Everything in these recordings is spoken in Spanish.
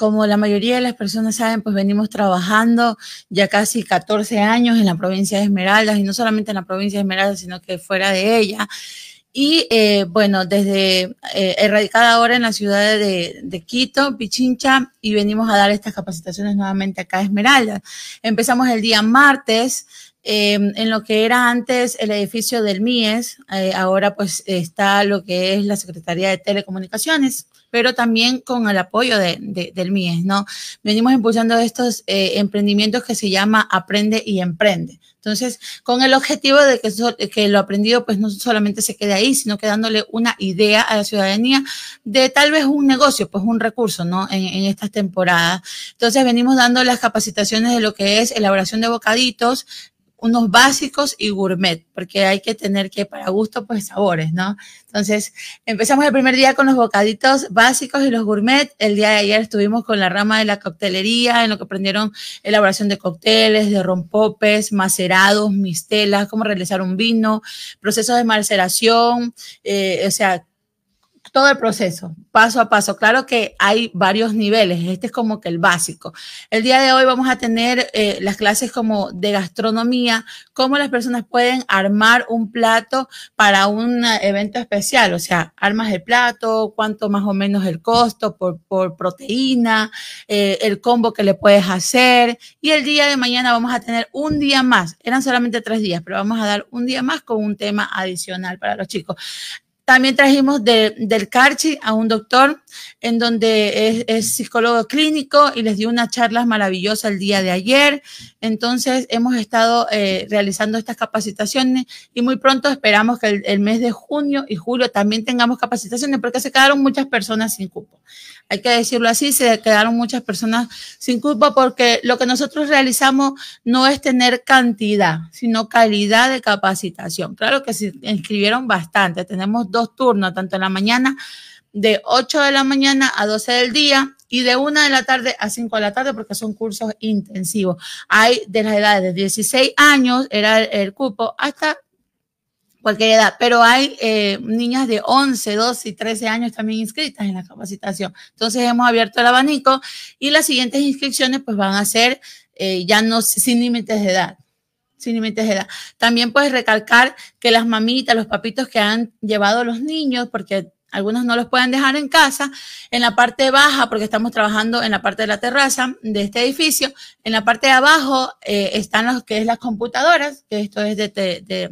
como la mayoría de las personas saben, pues venimos trabajando ya casi 14 años en la provincia de Esmeraldas y no solamente en la provincia de Esmeraldas, sino que fuera de ella. Y eh, bueno, desde eh, erradicada ahora en la ciudad de, Quito, Pichincha, y venimos a dar estas capacitaciones nuevamente acá a Esmeraldas. Empezamos el día martes. Em, en lo que era antes el edificio del MIES, eh, ahora pues está lo que es la Secretaría de Telecomunicaciones pero también con el apoyo de, del MIES, ¿no? Venimos impulsando estos eh, emprendimientos que se llama Aprende y Emprende. Entonces, con el objetivo de que, que lo aprendido pues no solamente se quede ahí, sino que dándole una idea a la ciudadanía de tal vez un negocio, pues un recurso, ¿no? En, en estas temporadas. Entonces, venimos dando las capacitaciones de lo que es elaboración de bocaditos, unos básicos y gourmet, porque hay que tener que para gusto, pues sabores, ¿no? Entonces, empezamos el primer día con los bocaditos básicos y los gourmet. El día de ayer estuvimos con la rama de la coctelería, en lo que aprendieron elaboración de cócteles, de rompopes, macerados, mistelas, cómo realizar un vino, procesos de maceración, eh, o sea, todo el proceso, paso a paso. Claro que hay varios niveles, este es como que el básico. El día de hoy vamos a tener eh, las clases como de gastronomía, cómo las personas pueden armar un plato para un eh, evento especial, o sea, armas el plato, cuánto más o menos el costo por, por proteína, eh, el combo que le puedes hacer. Y el día de mañana vamos a tener un día más, eran solamente tres días, pero vamos a dar un día más con un tema adicional para los chicos. También trajimos del Carchi a un doctor en donde es, psicólogo clínico y les dio unas charlas maravillosas el día de ayer. Entonces hemos estado eh, realizando estas capacitaciones y muy pronto esperamos que el, el, mes de junio y julio también tengamos capacitaciones porque se quedaron muchas personas sin cupo. Hay que decirlo así, se quedaron muchas personas sin cupo porque lo que nosotros realizamos no es tener cantidad, sino calidad de capacitación. Claro que se inscribieron bastante, tenemos dos turnos, tanto en la mañana de 8 de la mañana a 12 del día y de 1 de la tarde a 5 de la tarde porque son cursos intensivos. Hay de las edades de 16 años, era el, cupo, hasta cualquier edad, pero hay eh, niñas de 11, 12 y 13 años también inscritas en la capacitación. Entonces hemos abierto el abanico y las siguientes inscripciones pues van a ser eh, ya no sin límites de edad sin límites de edad. También puedes recalcar que las mamitas, los papitos que han llevado a los niños, porque algunos no los pueden dejar en casa, en la parte baja, porque estamos trabajando en la parte de la terraza de este edificio, en la parte de abajo eh, están los que es las computadoras, que esto es de, de,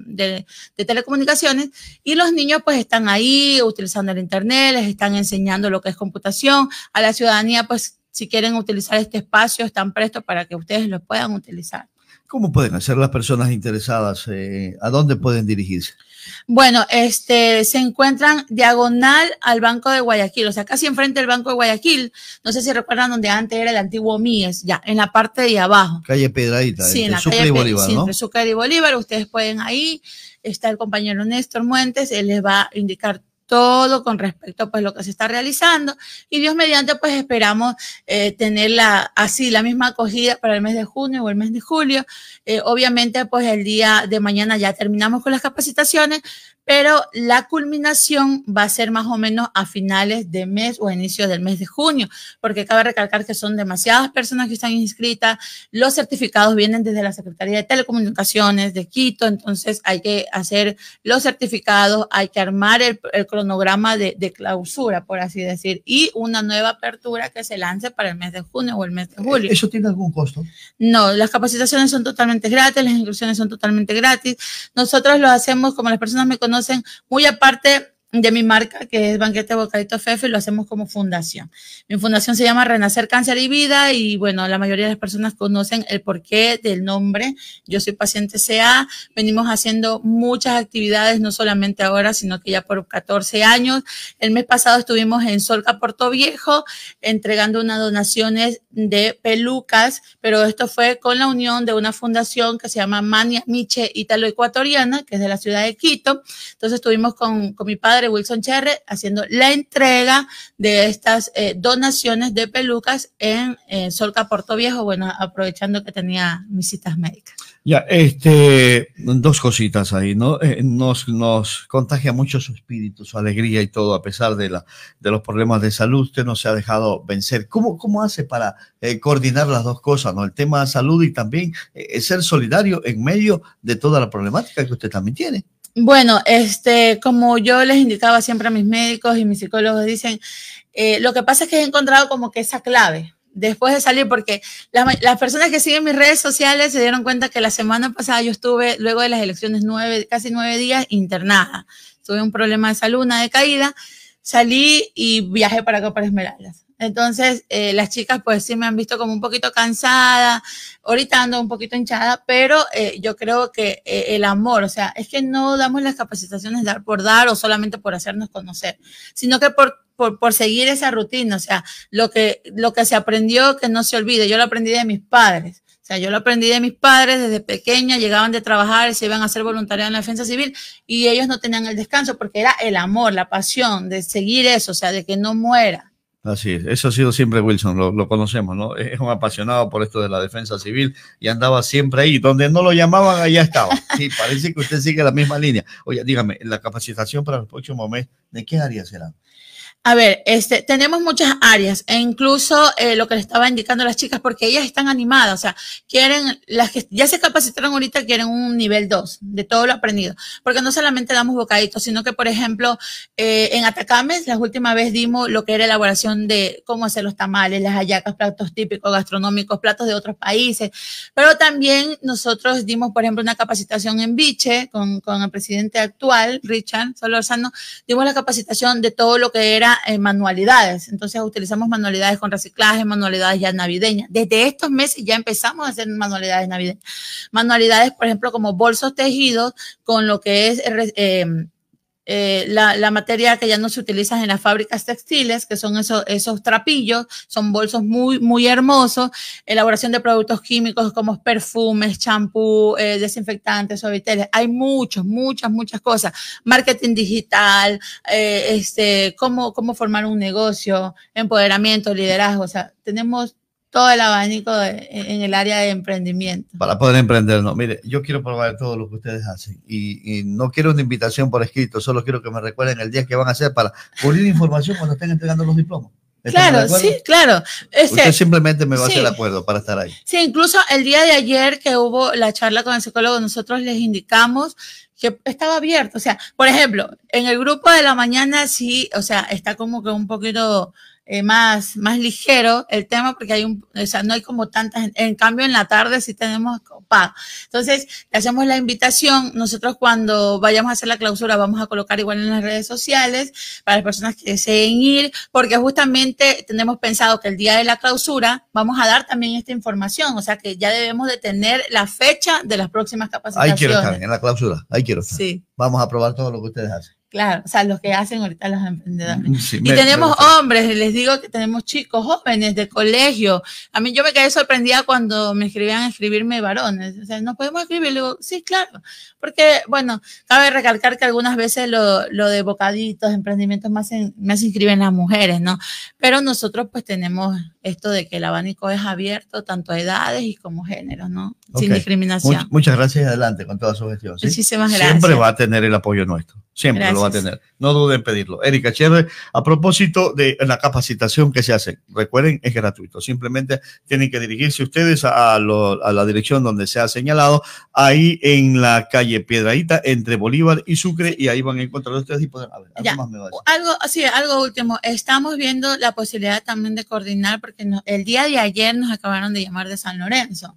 de, telecomunicaciones, y los niños pues están ahí utilizando el internet, les están enseñando lo que es computación, a la ciudadanía pues si quieren utilizar este espacio están prestos para que ustedes lo puedan utilizar. ¿Cómo pueden hacer las personas interesadas? Eh, ¿A dónde pueden dirigirse? Bueno, este, se encuentran diagonal al Banco de Guayaquil, o sea, casi enfrente del Banco de Guayaquil. No sé si recuerdan donde antes era el antiguo Mies, ya, en la parte de abajo. Calle Pedradita, sí, en la Sucre calle y Bolívar, Sucre y Bolívar, ustedes pueden ahí, está el compañero Néstor Muentes, él les va a indicar todo con respecto pues lo que se está realizando y Dios mediante pues esperamos eh, tener la, así la misma acogida para el mes de junio o el mes de julio. Eh, obviamente pues el día de mañana ya terminamos con las capacitaciones, pero la culminación va a ser más o menos a finales de mes o a inicios del mes de junio, porque cabe recalcar que son demasiadas personas que están inscritas, los certificados vienen desde la Secretaría de Telecomunicaciones de Quito, entonces hay que hacer los certificados, hay que armar el, cronograma de, de, clausura, por así decir, y una nueva apertura que se lance para el mes de junio o el mes de julio. ¿Eso tiene algún costo? No, las capacitaciones son totalmente gratis, las inscripciones son totalmente gratis. Nosotros lo hacemos como las personas me conocen, conocen, muy aparte de mi marca, que es Banquete Bocadito Fefe, lo hacemos como fundación. Mi fundación se llama Renacer Cáncer y Vida y bueno, la mayoría de las personas conocen el porqué del nombre. Yo soy paciente CA, venimos haciendo muchas actividades, no solamente ahora, sino que ya por 14 años. El mes pasado estuvimos en Solca Puerto Viejo entregando unas donaciones de pelucas, pero esto fue con la unión de una fundación que se llama Mania Miche Italo Ecuatoriana, que es de la ciudad de Quito. Entonces estuvimos con mi padre de Wilson Cherry, haciendo la entrega de estas eh, donaciones de pelucas en Solca Puerto Viejo, bueno, aprovechando que tenía mis citas médicas. Ya, este, dos cositas ahí, ¿no? Eh, nos, nos contagia mucho su espíritu, su alegría y todo, a pesar de, la, de los problemas de salud, usted no se ha dejado vencer. ¿Cómo, cómo hace para eh, coordinar las dos cosas, ¿no? El tema de salud y también ser solidario en medio de toda la problemática que usted también tiene? Bueno, este, como yo les indicaba siempre a mis médicos y mis psicólogos, dicen, eh, lo que pasa es que he encontrado como que esa clave después de salir, porque las, personas que siguen mis redes sociales se dieron cuenta que la semana pasada yo estuve, luego de las elecciones, nueve, casi nueve días internada. Tuve un problema de salud, una decaída, salí y viajé para acá, para Esmeraldas. Entonces, eh, las chicas pues sí me han visto como un poquito cansada, ahorita ando un poquito hinchada, pero eh, yo creo que eh, el amor, o sea, es que no damos las capacitaciones dar por dar o solamente por hacernos conocer, sino que por, por, por seguir esa rutina, o sea, lo que, lo que se aprendió que no se olvide, yo lo aprendí de mis padres. O sea, yo lo aprendí de mis padres desde pequeña, llegaban de trabajar, se iban a hacer voluntariado en la defensa civil y ellos no tenían el descanso porque era el amor, la pasión de seguir eso, o sea, de que no muera. Así es, eso ha sido siempre Wilson, lo, conocemos, ¿no? Es un apasionado por esto de la defensa civil y andaba siempre ahí, donde no lo llamaban, allá estaba. Sí, parece que usted sigue la misma línea. Oye, dígame, la capacitación para el próximo mes, ¿de qué área será? A ver, este, tenemos muchas áreas e incluso eh, lo que le estaba indicando a las chicas, porque ellas están animadas, o sea, quieren, las que ya se capacitaron ahorita quieren un nivel 2 de todo lo aprendido, porque no solamente damos bocaditos, sino que, por ejemplo, eh, en Atacames, la última vez dimos lo que era elaboración de cómo hacer los tamales, las hallacas, platos típicos, gastronómicos, platos de otros países, pero también nosotros dimos, por ejemplo, una capacitación en Biche con, con el presidente actual, Richard Solorzano, dimos la capacitación de todo lo que era eh, manualidades. Entonces utilizamos manualidades con reciclaje, manualidades ya navideñas. Desde estos meses ya empezamos a hacer manualidades navideñas. Manualidades, por ejemplo, como bolsos tejidos con lo que es... Eh, eh, la, materia que ya no se utiliza en las fábricas textiles, que son esos, esos trapillos, son bolsos muy, muy hermosos, elaboración de productos químicos como perfumes, champú, eh, desinfectantes, suaviteles, hay muchos, muchas, muchas cosas, marketing digital, eh, este, cómo, cómo formar un negocio, empoderamiento, liderazgo, o sea, tenemos todo el abanico en el área de emprendimiento. Para poder emprender, no. Mire, yo quiero probar todo lo que ustedes hacen y, no quiero una invitación por escrito, solo quiero que me recuerden el día que van a hacer para cubrir información cuando estén entregando los diplomas. Claro, sí, claro. Este, Usted simplemente me va a hacer el acuerdo para estar ahí. Sí, incluso el día de ayer que hubo la charla con el psicólogo, nosotros les indicamos que estaba abierto. O sea, por ejemplo, en el grupo de la mañana sí, o sea, está como que un poquito eh, más, más ligero el tema porque hay un, o sea, no hay como tantas, en cambio en la tarde sí tenemos copado Entonces, le hacemos la invitación, nosotros cuando vayamos a hacer la clausura vamos a colocar igual en las redes sociales para las personas que deseen ir, porque justamente tenemos pensado que el día de la clausura vamos a dar también esta información, o sea que ya debemos de tener la fecha de las próximas capacitaciones. Ahí quiero estar, en la clausura, ahí quiero Sí. Vamos a probar todo lo que ustedes hacen. Claro, o sea, los que hacen ahorita los emprendedores. y tenemos hombres, les digo que tenemos chicos jóvenes de colegio. A mí yo me quedé sorprendida cuando me escribían escribirme varones. O sea, no podemos escribir? sí, claro. Porque, bueno, cabe recalcar que algunas veces lo, lo de bocaditos, emprendimientos más, en, más inscriben las mujeres, ¿no? Pero nosotros pues tenemos esto de que el abanico es abierto tanto a edades y como género, ¿no? Sin discriminación. muchas gracias y adelante con todas sus gestiones. Muchísimas gracias. Siempre va a tener el apoyo nuestro. Siempre lo va a tener. No duden en pedirlo. Erika Cherre, a propósito de la capacitación que se hace, recuerden, es gratuito. Simplemente tienen que dirigirse ustedes a, a la dirección donde se ha señalado, ahí en la calle Piedraíta, entre Bolívar y Sucre, y ahí van a encontrar ustedes y algo Algo, sí, algo último. Estamos viendo la posibilidad también de coordinar, porque el día de ayer nos acabaron de llamar de San Lorenzo.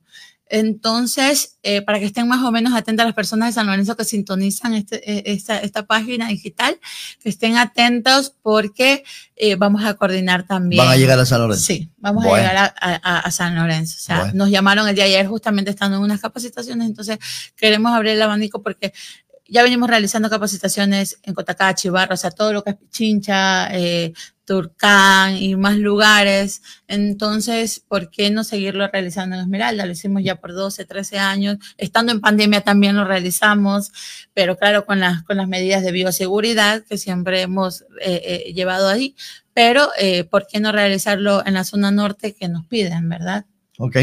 Entonces, eh, para que estén más o menos atentas las personas de San Lorenzo que sintonizan este, e, esta, página digital, que estén atentos porque eh, vamos a coordinar también. ¿Van a llegar a San Lorenzo? Sí, vamos a llegar a, San Lorenzo. O sea, nos llamaron el día ayer justamente estando en unas capacitaciones, entonces queremos abrir el abanico porque ya venimos realizando capacitaciones en Cotacachi, Barra, o sea, todo lo que es Pichincha, eh, Turcán y más lugares. Entonces, ¿por qué no seguirlo realizando en Esmeralda? Lo hicimos ya por 12, 13 años. Estando en pandemia también lo realizamos, pero claro, con las, con las medidas de bioseguridad que siempre hemos eh, eh, llevado ahí. Pero, ¿por qué no realizarlo en la zona norte que nos piden, verdad? Ok.